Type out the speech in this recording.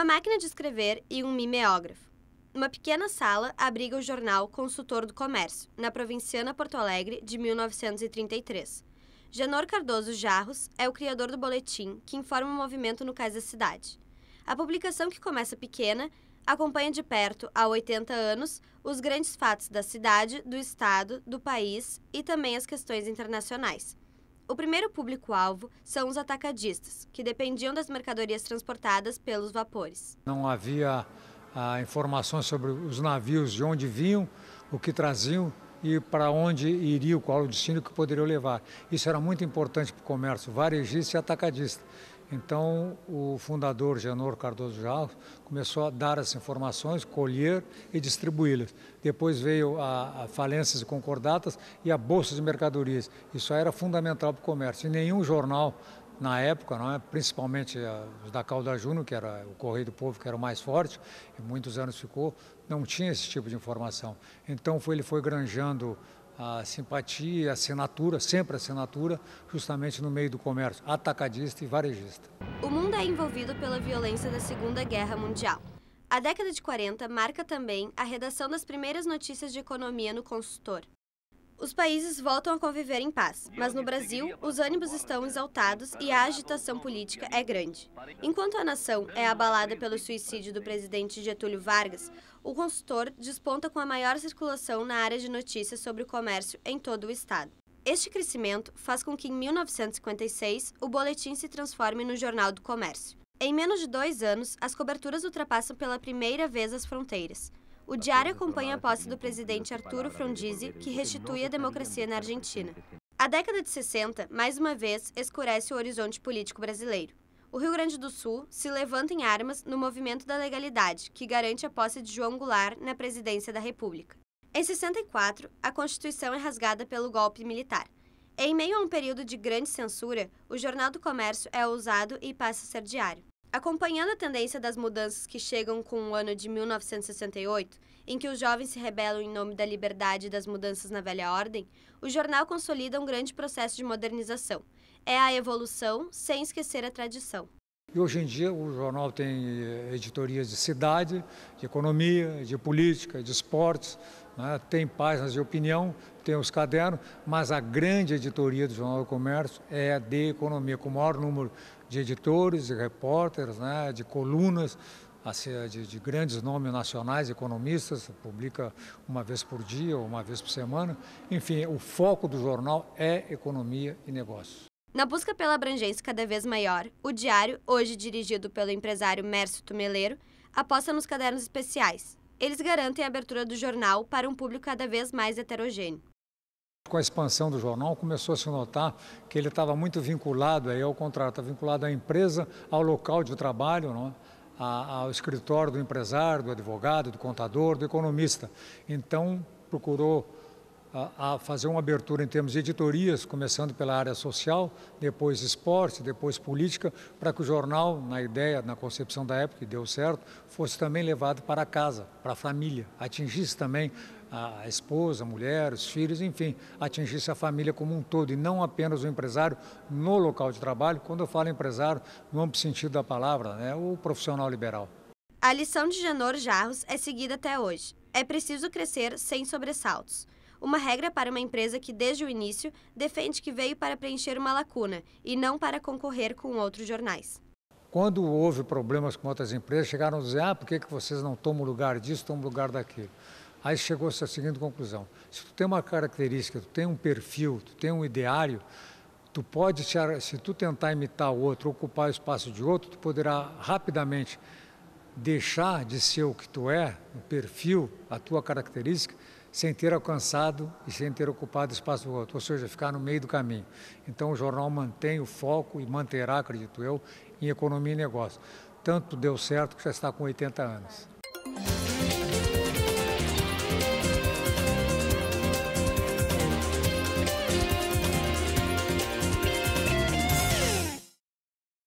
uma máquina de escrever e um mimeógrafo. Uma pequena sala abriga o jornal Consultor do Comércio, na Provinciana Porto Alegre, de 1933. Janor Cardoso Jarros é o criador do boletim que informa o movimento no cais da cidade. A publicação, que começa pequena, acompanha de perto, há 80 anos, os grandes fatos da cidade, do estado, do país e também as questões internacionais. O primeiro público-alvo são os atacadistas, que dependiam das mercadorias transportadas pelos vapores. Não havia ah, informações sobre os navios, de onde vinham, o que traziam e para onde iria, qual o destino que poderiam levar. Isso era muito importante para o comércio varejista e atacadista. Então, o fundador Genor Cardoso Jalf começou a dar as informações, colher e distribuí-las. Depois veio a, a falências e concordatas e a bolsa de mercadorias. Isso era fundamental para o comércio. E nenhum jornal na época, não é? principalmente eh, os da Calda Juno, que era o Correio do Povo, que era o mais forte, e muitos anos ficou, não tinha esse tipo de informação. Então foi, ele foi granjando a simpatia, a assinatura, sempre a assinatura, justamente no meio do comércio, atacadista e varejista. O mundo é envolvido pela violência da Segunda Guerra Mundial. A década de 40 marca também a redação das primeiras notícias de economia no consultor os países voltam a conviver em paz, mas no Brasil, os ânimos estão exaltados e a agitação política é grande. Enquanto a nação é abalada pelo suicídio do presidente Getúlio Vargas, o consultor desponta com a maior circulação na área de notícias sobre o comércio em todo o estado. Este crescimento faz com que, em 1956, o boletim se transforme no Jornal do Comércio. Em menos de dois anos, as coberturas ultrapassam pela primeira vez as fronteiras. O diário acompanha a posse do presidente Arturo Frondizi, que restitui a democracia na Argentina. A década de 60, mais uma vez, escurece o horizonte político brasileiro. O Rio Grande do Sul se levanta em armas no movimento da legalidade, que garante a posse de João Goulart na presidência da República. Em 64, a Constituição é rasgada pelo golpe militar. Em meio a um período de grande censura, o Jornal do Comércio é usado e passa a ser diário. Acompanhando a tendência das mudanças que chegam com o ano de 1968, em que os jovens se rebelam em nome da liberdade e das mudanças na velha ordem, o jornal consolida um grande processo de modernização. É a evolução sem esquecer a tradição. E hoje em dia o jornal tem eh, editorias de cidade, de economia, de política, de esportes, né? Tem páginas de opinião, tem os cadernos, mas a grande editoria do Jornal do Comércio é a de economia, com o maior número de editores, de repórteres, né? de colunas, assim, de, de, grandes nomes nacionais, economistas, publica uma vez por dia ou uma vez por semana. Enfim, o foco do jornal é economia e negócios. Na busca pela abrangência cada vez maior, o Diário, hoje dirigido pelo empresário Mércio Tumeleiro, aposta nos cadernos especiais, eles garantem a abertura do jornal para um público cada vez mais heterogêneo. Com a expansão do jornal, começou a se notar que ele estava muito vinculado aí ao contrato, tá vinculado à empresa, ao local de trabalho, não é? ao escritório do empresário, do advogado, do contador, do economista. Então, procurou a, fazer uma abertura em termos de editorias, começando pela área social, depois esporte, depois política, para que o jornal, na ideia, na concepção da época, que deu certo, fosse também levado para casa, para a família, atingisse também a esposa, a mulher, os filhos, enfim, atingisse a família como um todo e não apenas o empresário no local de trabalho, quando eu falo empresário, no amplo sentido da palavra, né, o profissional liberal. A lição de Janor Jarros é seguida até hoje. É preciso crescer sem sobressaltos uma regra para uma empresa que, desde o início, defende que veio para preencher uma lacuna e não para concorrer com outros jornais. Quando houve problemas com outras empresas, chegaram a dizer: ah, por que, que vocês não tomam lugar disso, tomam lugar daquilo? Aí chegou-se à seguinte conclusão: se tu tem uma característica, tu tem um perfil, tu tem um ideário, tu pode, se tu tentar imitar o outro, ocupar o espaço de outro, tu poderá rapidamente deixar de ser o que tu é, o perfil, a tua característica, sem ter alcançado e sem ter ocupado espaço do outro, ou seja, ficar no meio do caminho. Então o jornal mantém o foco e manterá, acredito eu, em economia e negócio. Tanto deu certo que já está com 80 anos.